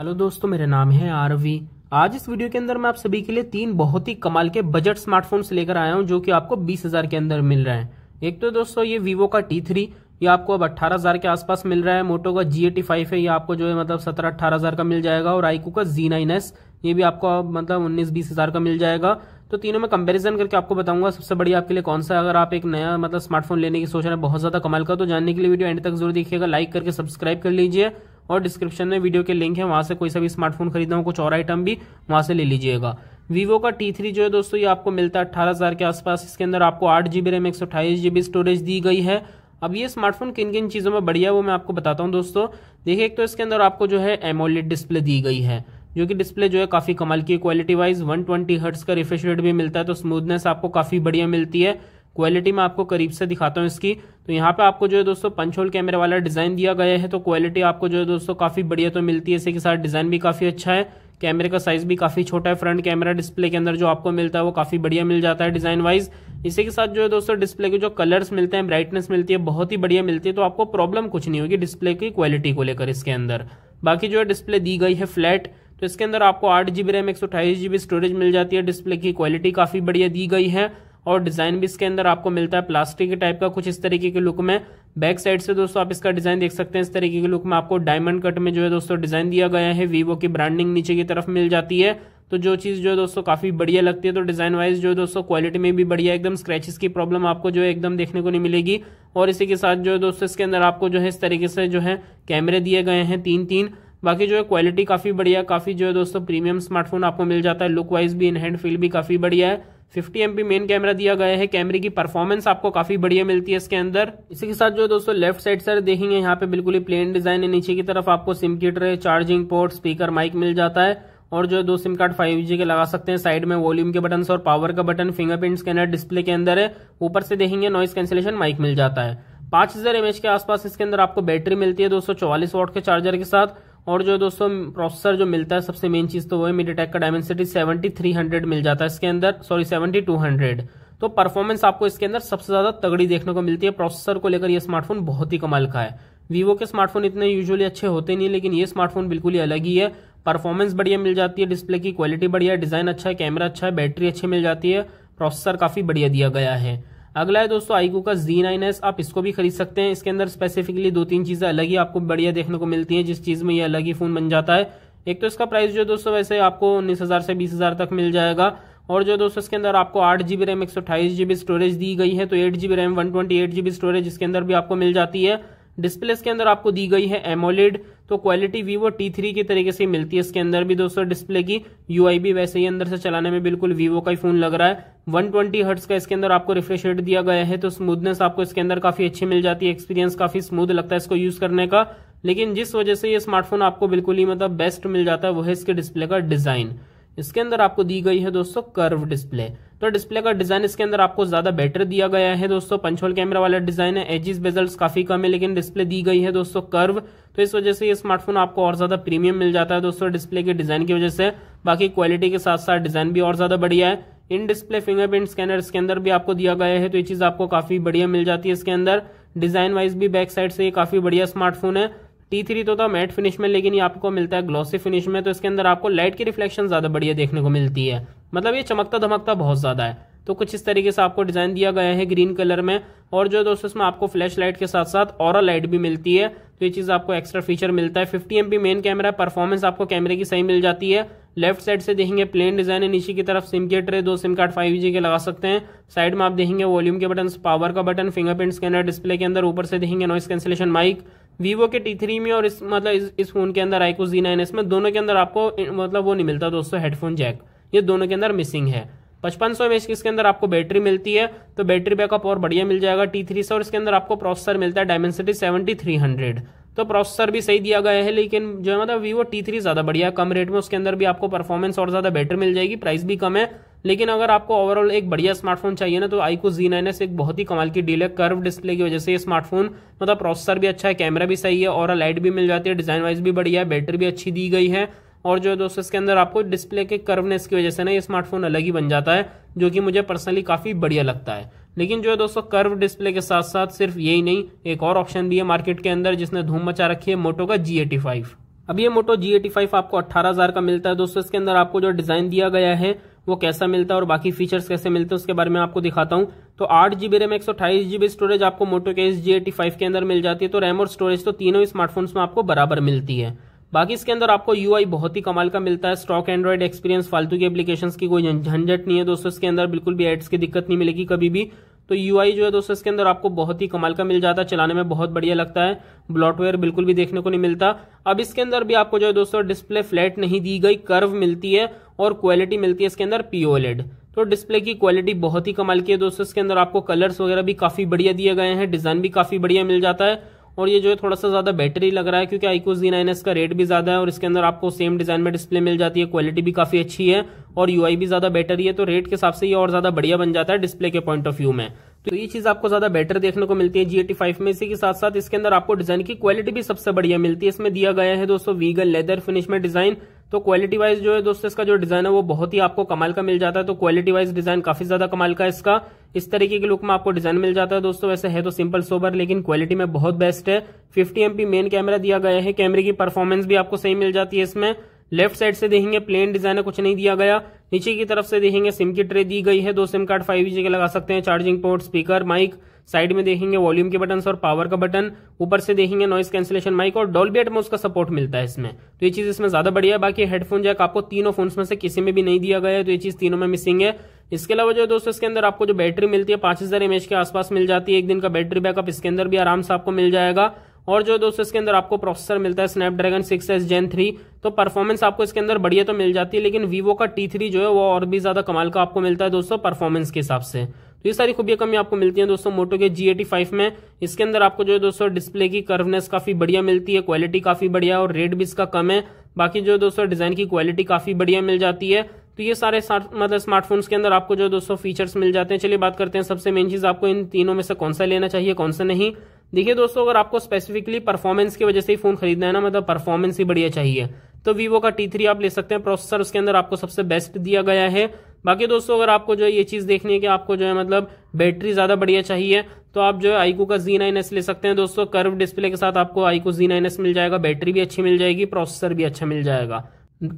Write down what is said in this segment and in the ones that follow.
hello दोस्तों मेरा नाम है आरवी आज इस वीडियो के अंदर मैं आप सभी के लिए तीन बहुत ही कमाल के बजट स्मार्टफोन्स लेकर आया हूं जो कि आपको बीस हजार के अंदर मिल रहे हैं एक तो दोस्तों ये वीवो का टी थ्री ये आपको अब अट्ठारह हजार के आसपास मिल रहा है मोटो का जी एटी फाइव है ये आपको जो है मतलब सत्रह अट्ठारह हजार का मिल जाएगा और आईकू का जी नाइन एस ये भी आपको मतलब उन्नीस बीस हजार का मिल जाएगा तो तीनों में कंपेरिजन करके आपको बताऊंगा सबसे बड़ी आपके लिए कौन सा अगर आप एक नया मतलब स्मार्टफोन लेने की सोच रहे हैं बहुत ज्यादा कमाल का तो जानने के लिए वीडियो एंड तक जरूर देखिएगा लाइक करके सब्सक्राइब कर लीजिए और डिस्क्रिप्शन में वीडियो के लिंक है वहाँ से कोई सा भी स्मार्टफोन खरीदना हो कुछ और आइटम भी वहाँ से ले लीजिएगा वीवो का टी थ्री जो है दोस्तों ये आपको मिलता है अट्ठारह हज़ार के आसपास इसके अंदर आपको आठ जी बी रैम एक सौ अठाईस जी बी स्टोरेज दी गई है अब ये स्मार्टफोन किन किन चीज़ों में बढ़िया है वो मैं आपको बताता हूँ दोस्तों देखिए एक तो इसके अंदर आपको जो है एमोलेड डिस्प्ले दी गई है जो कि डिस्प्ले जो है काफ़ी कमाल की क्वालिटी वाइज 120 हर्ट्स का रिफ्रेश रेट भी मिलता है तो स्मूथनेस आपको काफ़ी बढ़िया मिलती है क्वालिटी में आपको करीब से दिखाता हूँ इसकी तो यहाँ पे आपको जो है दोस्तों पंच होल कैमरे वाला डिज़ाइन दिया गया है तो क्वालिटी आपको जो है दोस्तों काफ़ी बढ़िया तो मिलती है इसी के साथ डिज़ाइन भी काफ़ी अच्छा है कैमरे का साइज भी काफ़ी छोटा है फ्रंट कैमरा डिस्प्ले के अंदर जो आपको मिलता है वो काफ़ी बढ़िया मिल जाता है डिज़ाइन वाइज इसी के साथ जो है दोस्तों डिस्प्ले के जो कलर्स मिलते हैं ब्राइटनेस मिलती है बहुत ही बढ़िया मिलती है तो आपको प्रॉब्लम कुछ नहीं होगी डिस्प्ले की क्वालिटी को लेकर इसके अंदर बाकी जो है डिस्प्ले दी गई है फ्लैट तो इसके अंदर आपको आठ जीबी रैम एक सौ अठाईस जी बी स्टोरेज मिल जाती है डिस्प्ले की क्वालिटी काफ़ी बढ़िया दी गई है और डिजाइन भी इसके अंदर आपको मिलता है प्लास्टिक के टाइप का कुछ इस तरीके के लुक में बैक साइड से दोस्तों आप इसका डिजाइन देख सकते हैं इस तरीके के लुक में आपको डायमंड कट में जो है दोस्तों डिजाइन दिया गया है वीवो की ब्रांडिंग नीचे की तरफ मिल जाती है तो जो चीज़ जो है दोस्तों काफ़ी बढ़िया लगती है तो डिज़ाइन वाइज जो है दोस्तों क्वालिटी में भी बढ़िया एकदम स्क्रैचेस की प्रॉब्लम आपको जो है एकदम देखने को नहीं मिलेगी और इसी के साथ जो है दोस्तों इसके अंदर आपको जो है इस तरीके से जो है कैमरे दिए गए हैं तीन तीन बाकी जो है क्वालिटी काफ़ी बढ़िया काफ़ी जो है दोस्तों प्रीमियम स्मार्टफोन आपको मिल जाता है लुक वाइज भी इनहैंड फील भी काफ़ी बढ़िया है फिफ्टी एम मेन कैमरा दिया गया है कैमरे की परफॉर्मेंस आपको काफी बढ़िया मिलती है इसके अंदर इसी के साथ जो दोस्तों लेफ्ट साइड सर देखेंगे यहाँ पे बिल्कुल ही प्लेन डिजाइन है नीचे की तरफ आपको सिम किट रहे चार्जिंग पोर्ट स्पीकर माइक मिल जाता है और जो दो सिम कार्ड 5G के लगा सकते हैं साइड में वॉल्यूम के बटन और पावर का बटन फिंगरप्रिंट स्कैनर डिस्प्ले के अंदर है ऊपर से देखेंगे नॉइस कैंसिलेशन माइक मिल जाता है पांच हजार एमएच के आसपास इसके अंदर आपको बैटरी मिलती है दो सौ चौवालीस वॉट के चार्जर के साथ और जो दोस्तों प्रोसेसर जो मिलता है सबसे मेन चीज़ तो वो है मीडिया अटैक का डायमेंसिटी सेवेंटी थ्री हंड्रेड मिल जाता है इसके अंदर सॉरी सेवेंटी टू हंड्रेड तो परफॉर्मेंस आपको इसके अंदर सबसे ज़्यादा तगड़ी देखने को मिलती है प्रोसेसर को लेकर यह स्मार्टफोन बहुत ही कमाल का है वीवो के स्मार्टफोन इतने यूजुअली अच्छे होते नहीं लेकिन ये स्मार्टफोन बिल्कुल ही अलग ही है परफॉर्मेंस बढ़िया मिल जाती है डिस्प्ले की क्वालिटी बढ़िया है डिज़ाइन अच्छा है कैमरा अच्छा है बैटरी अच्छी मिल जाती है प्रोसेसर काफ़ी बढ़िया दिया गया है अगला है दोस्तों आईकू का जी नाइन एस आप इसको भी खरीद सकते हैं इसके अंदर स्पेसिफिकली दो तीन चीज़ें अलग ही आपको बढ़िया देखने को मिलती हैं जिस चीज़ में ये अलग ही फ़ोन बन जाता है एक तो इसका प्राइस जो दोस्तों वैसे आपको उन्नीस हज़ार से बीस हज़ार तक मिल जाएगा और जो दोस्तों इसके अंदर आपको आठ जीबी रैम एक सौ जी बी स्टोरेज दी गई है तो eight G B RAM one twenty eight storage इसके अंदर भी आपको मिल जाती है डिस्प्ले इसके अंदर आपको दी गई है एमोलेड तो क्वालिटी वीवो टी थ्री की तरीके से मिलती है इसके अंदर भी दोस्तों डिस्प्ले की यू भी वैसे ही अंदर से चलाने में बिल्कुल वीवो का ही फोन लग रहा है 120 ट्वेंटी का इसके अंदर आपको रिफ्रेश रेट दिया गया है तो स्मूथनेस आपको इसके अंदर काफी अच्छी मिल जाती है एक्सपीरियंस काफी स्मूथ लगता है इसको यूज करने का लेकिन जिस वजह से ये स्मार्टफोन आपको बिल्कुल ही मतलब बेस्ट मिल जाता है वो है इसके डिस्प्ले का डिजाइन इसके अंदर आपको दी गई है दोस्तों कर्व डिस्प्ले तो डिस्प्ले का डिजाइन इसके अंदर आपको ज्यादा बेटर दिया गया है दोस्तों पंचोल कैमरा वाला डिजाइन है एजिस बेजल्स काफी कम है लेकिन डिस्प्ले दी गई है दोस्तों कर्व तो इस वजह से ये स्मार्टफोन आपको और ज्यादा प्रीमियम मिल जाता है दोस्तों डिस्प्ले के डिजाइन की वजह से बाकी क्वालिटी के साथ साथ डिजाइन भी और ज्यादा बढ़िया है इन डिस्प्ले फिंगरप्रिंट स्कैनर इसके अंदर भी आपको दिया गया है तो ये चीज आपको काफी बढ़िया मिल जाती है इसके अंदर डिजाइन वाइज भी बैक साइड से ये काफी बढ़िया स्मार्टफोन है टी थ्री तो था मैट फिनिश में लेकिन ये आपको मिलता है ग्लॉसी फिनिश में तो इसके अंदर आपको लाइट की रिफ्लेक्शन ज्यादा बढ़िया देखने को मिलती है मतलब ये चमकता धमकता बहुत ज़्यादा है तो कुछ इस तरीके से आपको डिज़ाइन दिया गया है ग्रीन कलर में और जो दोस्तों इसमें आपको फ्लैश लाइट के साथ साथ और लाइट भी मिलती है तो ये चीज़ आपको एक्स्ट्रा फीचर मिलता है fifty M main camera performance आपको कैमरे की सही मिल जाती है लेफ्ट साइड से देखेंगे प्लेन डिजाइन है नीचे की तरफ सिम के ट्रे दो सिम कार्ड फाइव जी के लगा सकते हैं साइड में आप देखेंगे वॉल्यूम के बटन पावर का बटन फिंगरप्रिंट स्कैनर डिस्प्ले के अंदर ऊपर से देखेंगे नॉइस कैंसिलेशन माइक वीवो के टी थ्री में और इस मतलब इस, इस फोन के अंदर आईको जी नाइन इसमें दोनों के अंदर आपको मतलब वो नहीं मिलता दोस्तों हेडफोन जैक ये दोनों के अंदर मिसिंग है पचपन सौ एमएच इसके अंदर आपको बैटरी मिलती है तो बैटरी बैकअप और बढ़िया मिल जाएगा टी थ्री से और इसके अंदर आपको प्रोसेसर मिलता है डायमेंसिटी सेवेंटी थ्री हंड्रेड तो प्रोसेसर भी सही दिया गया है लेकिन जो है मतलब वीवो टी थ्री ज़्यादा बढ़िया कम रेट में उसके अंदर भी आपको परफॉर्मेंस और ज़्यादा बेटर मिल जाएगी प्राइस भी कम है लेकिन अगर आपको ओवरऑल एक बढ़िया स्मार्टफोन चाहिए ना तो आईको जी नाइन एस एक बहुत ही कमाल की डील है कर्व डिस्प्ले की वजह से ये स्मार्टफोन मतलब प्रोसेसर भी अच्छा है कैमरा भी सही है और लाइट भी मिल जाती है डिजाइन वाइज भी बढ़िया है बैटरी भी अच्छी दी गई है और जो है दोस्तों इसके अंदर आपको डिस्प्ले के कर्वनेस की वजह से ना ये स्मार्टफोन अलग ही बन जाता है जो कि मुझे पर्सनली काफ़ी बढ़िया लगता है लेकिन जो है दोस्तों कर्व डिस्प्ले के साथ साथ सिर्फ यही नहीं एक और ऑप्शन भी है मार्केट के अंदर जिसने धूम मचा रखी है मोटो का जी एटी फाइव अब ये मोटो जी एटी फाइव आपको अट्ठारह हज़ार का मिलता है दोस्तों इसके अंदर आपको जो डिज़ाइन दिया गया है वो कैसा मिलता है और बाकी फीचर्स कैसे मिलते हैं उसके बारे में आपको दिखाता हूँ तो आठ जीबी रैम एक सौ अठाईस जीबी स्टोरेज आपको मोटो के एस जी एटी फाइव के अंदर मिल जाती है तो रैम और स्टोरेज तो तीनों स्मार्टफोन्स में आपको बराबर मिलती है बाकी इसके अंदर आपको यूआई बहुत ही कमाल का मिलता है स्टॉक एंड्रॉइड एक्सपीरियंस फालतू की एप्लीकेशन की कोई झंझट नहीं है दोस्तों इसके अंदर बिल्कुल भी एड्स की दिक्कत नहीं मिलेगी कभी भी तो यू जो है दोस्तों इसके अंदर आपको बहुत ही कमाल का मिल जाता है चलाने में बहुत बढ़िया लगता है ब्लॉटवेयर बिल्कुल भी देखने को नहीं मिलता अब इसके अंदर भी आपको जो है दोस्तों डिस्प्ले फ्लैट नहीं दी गई कर्व मिलती है और क्वालिटी मिलती है इसके अंदर पीओलेड e तो डिस्प्ले की क्वालिटी बहुत ही कमाल की है दोस्तों इसके अंदर आपको कलर्स वगैरह भी काफ़ी बढ़िया दिए गए हैं डिज़ाइन भी काफ़ी बढ़िया मिल जाता है और ये जो है थोड़ा सा ज़्यादा बेटरी लग रहा है क्योंकि आईकोस डी नाइन का रेट भी ज़्यादा है और इसके अंदर आपको सेम डिज़ाइन में डिस्प्ले मिल जाती है क्वालिटी भी काफ़ी अच्छी है और यू भी ज़्यादा बेटर है तो रेट के हिसाब से ये और ज़्यादा बढ़िया बन जाता है डिस्प्ले के पॉइंट ऑफ व्यू में तो ये चीज आपको ज्यादा बेटर देखने को मिलती है जी एटी फाइव में इसी के साथ साथ इसके अंदर आपको डिजाइन की क्वालिटी भी सबसे बढ़िया मिलती है इसमें दिया गया है दोस्तों वीगल लेदर फिनिश में डिजाइन तो क्वालिटी वाइज जो है दोस्तों इसका जो डिजाइन है वो बहुत ही आपको कमाल का मिल जाता है तो क्वालिटी वाइज डिजाइन काफी ज्यादा कमाल का इसका इस तरीके के लुक में आपको डिजाइन मिल जाता है दोस्तों वैसे है तो सिंपल सोबर लेकिन क्वालिटी में बहुत बेस्ट है फिफ्टी एमपी मेन कैमरा दिया गया है कैमरे की परफॉर्मेंस भी आपको सही मिल जाती है इसमें लेफ्ट साइड से देखेंगे प्लेन डिजाइन है कुछ नहीं दिया गया नीचे की तरफ से देखेंगे सिम की ट्रे दी गई है दो सिम कार्ड फाइव जी के लगा सकते हैं charging port speaker mic side में देखेंगे वॉल्यूम के बटन और पावर का बटन ऊपर से देखेंगे नॉइस कैंसिलेशन माइक और बेट एटमोस का सपोर्ट मिलता है इसमें तो ये चीज इसमें ज्यादा बढ़िया है बाकी हेडफोन जैक आपको तीनों फोन्स में से किसी में भी नहीं दिया गया है तो ये चीज तीनों में मिसिंग है इसके अलावा जो दोस्तों इसके अंदर आपको जो बैटरी मिलती है पांच हजार एमएच के आसपास मिल जाती है एक दिन का बैटरी बैकअप इसके अंदर भी आराम से आपको मिल जाएगा और जो दोस्तों इसके अंदर आपको प्रोसेसर मिलता है Snapdragon six S Gen three तो परफॉर्मेंस आपको इसके अंदर बढ़िया तो मिल जाती है लेकिन वीवो का टी थ्री जो है वो और भी ज्यादा कमाल का आपको मिलता है दोस्तों परफॉर्मेंस के हिसाब से तो ये सारी खूबियां कमी आपको मिलती हैं दोस्तों मोटो के जी एटी फाइव में इसके अंदर आपको जो है दोस्तों डिस्प्ले की कर्वनेस काफी बढ़िया मिलती है क्वालिटी काफी बढ़िया और रेट भी इसका कम है बाकी जो दोस्तों डिजाइन की क्वालिटी काफी बढ़िया मिल जाती है तो ये सारे मतलब स्मार्टफोन्स के अंदर आपको जो दोस्तों फीचर्स मिल जाते हैं चलिए बात करते हैं सबसे मेन चीज आपको इन तीनों में से कौन सा लेना चाहिए कौन सा नहीं देखिए दोस्तों अगर आपको स्पेसिफिकली परफॉर्मेंस की वजह से ही फोन खरीदना है ना मतलब परफॉर्मेंस ही बढ़िया चाहिए तो वीवो का टी थ्री आप ले सकते हैं प्रोसेसर उसके अंदर आपको सबसे बेस्ट दिया गया है बाकी दोस्तों अगर आपको जो है ये चीज़ देखनी है कि आपको जो है मतलब बैटरी ज़्यादा बढ़िया चाहिए तो आप जो है आईकू का जी नाइन एस ले सकते हैं दोस्तों कर्व डिस्प्ले के साथ आपको आईकू जी नाइन एस मिल जाएगा बैटरी भी अच्छी मिल जाएगी प्रोसेसर भी अच्छा मिल जाएगा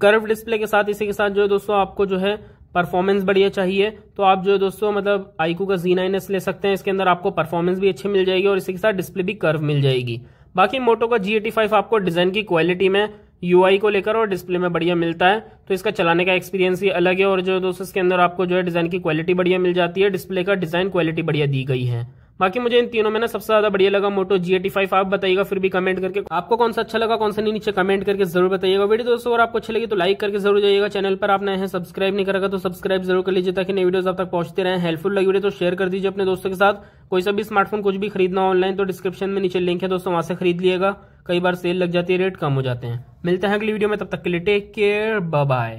कर्व डिस्प्ले के साथ इसी के साथ जो है दोस्तों आपको जो है परफॉर्मेंस बढ़िया चाहिए तो आप जो है दोस्तों मतलब आईकू का जी नाइन एस ले सकते हैं इसके अंदर आपको परफॉर्मेंस भी अच्छी मिल जाएगी और इसी के साथ डिस्प्ले भी कर्व मिल जाएगी बाकी मोटो का जी एटी फाइव आपको डिज़ाइन की क्वालिटी में यू को लेकर और डिस्प्ले में बढ़िया मिलता है तो इसका चलाने का एक्सपीरियंस ही अलग है और जो दोस्तों इसके अंदर आपको जो है डिज़ाइन की क्वालिटी बढ़िया मिल जाती है डिस्प्ले का डिज़ाइन क्वालिटी बढ़िया दी गई है बाकी मुझे इन तीनों में ना सबसे ज्यादा बढ़िया लगा मोटो जी एटी फाइव आप बताइएगा फिर भी कमेंट करके आपको कौन सा अच्छा लगा कौन सा नहीं नीचे कमेंट करके जरूर बताइएगा वीडियो दोस्तों और आपको अच्छी लगी तो लाइक करके जरूर जाइएगा चैनल पर आपने है सब्सक्राइब नहीं करेगा तो सब्सक्राइब जरूर कर लीजिए ताकि नई वीडियो आप तक पहुंचते रहे हेल्पफुल लगी वीडियो तो शेयर कर दीजिए अपने दोस्तों के साथ कोई सा भी स्मार्टफोन कुछ भी खरीदना ऑनलाइन तो डिस्क्रिप्शन में नीचे लिंक है दोस्तों वहां से खरीद लिएगा कई बार सेल लग जाती है रेट कम हो जाते हैं मिलते हैं अगली वीडियो में तब तक के लिए टेक केयर बाय